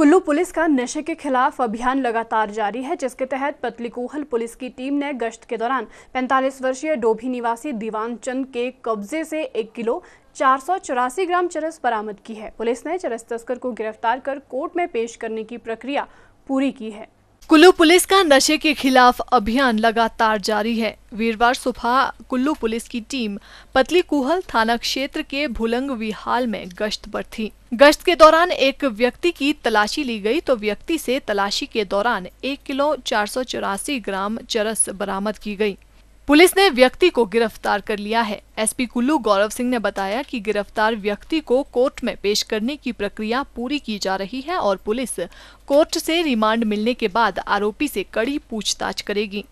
Kullu police का नशे के खिलाफ अभियान लगातार जारी है जिसके तहत पतलीकूहल पुलिस की टीम ने गश्त के दौरान 45 वर्षीय डोभी निवासी दीवान चंद के कब्जे से एक किलो चार ग्राम चरस बरामद की है पुलिस ने चरस तस्कर को गिरफ्तार कर कोर्ट में पेश करने की प्रक्रिया पूरी की है कुल्लू पुलिस का नशे के खिलाफ अभियान लगातार जारी है वीरवार सुबह कुल्लू पुलिस की टीम पतली कुहल थाना क्षेत्र के भुलंग विहाल में गश्त पर थी गश्त के दौरान एक व्यक्ति की तलाशी ली गई तो व्यक्ति से तलाशी के दौरान एक किलो चार ग्राम चरस बरामद की गई पुलिस ने व्यक्ति को गिरफ्तार कर लिया है एसपी कुल्लू गौरव सिंह ने बताया कि गिरफ्तार व्यक्ति को कोर्ट में पेश करने की प्रक्रिया पूरी की जा रही है और पुलिस कोर्ट से रिमांड मिलने के बाद आरोपी से कड़ी पूछताछ करेगी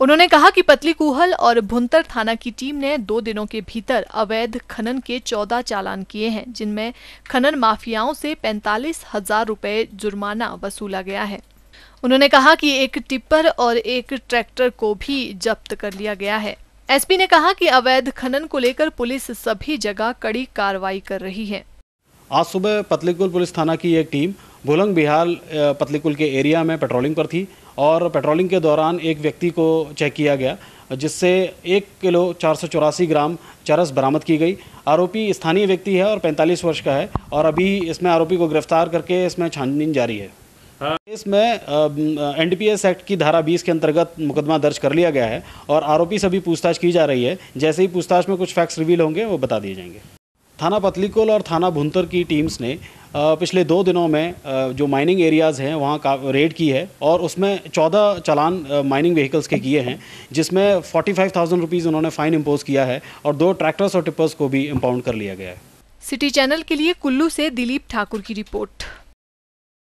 उन्होंने कहा कि पतली कुहल और भुंतर थाना की टीम ने दो दिनों के भीतर अवैध खनन के चौदह चालान किए हैं जिनमें खनन माफियाओं से पैंतालीस हजार रुपये जुर्माना वसूला गया है उन्होंने कहा कि एक टिप्पर और एक ट्रैक्टर को भी जब्त कर लिया गया है एसपी ने कहा कि अवैध खनन को लेकर पुलिस सभी जगह कड़ी कार्रवाई कर रही है आज सुबह पतलीकुल पुलिस थाना की एक टीम भुलंग बिहार पतलीकुल के एरिया में पेट्रोलिंग पर थी और पेट्रोलिंग के दौरान एक व्यक्ति को चेक किया गया जिससे एक किलो चार ग्राम चरस बरामद की गई आरोपी स्थानीय व्यक्ति है और 45 वर्ष का है और अभी इसमें आरोपी को गिरफ्तार करके इसमें छानबीन जारी है इसमें एनडीपीएस एक्ट की धारा 20 के अंतर्गत मुकदमा दर्ज कर लिया गया है और आरोपी से भी पूछताछ की जा रही है जैसे ही पूछताछ में कुछ फैक्ट्स रिवील होंगे वो बता दिए जाएंगे थाना पतलीकोल और थाना भुंतर की टीम्स ने पिछले दो दिनों में जो माइनिंग एरियाज़ हैं वहाँ का रेड की है और उसमें चौदह चालान माइनिंग व्हीकल्स के किए हैं जिसमें फोर्टी फाइव थाउजेंड रुपीज़ उन्होंने फ़ाइन इम्पोज किया है और दो ट्रैक्टर्स और टिप्पर्स को भी इम्पाउंड कर लिया गया है सिटी चैनल के लिए कुल्लू से दिलीप ठाकुर की रिपोर्ट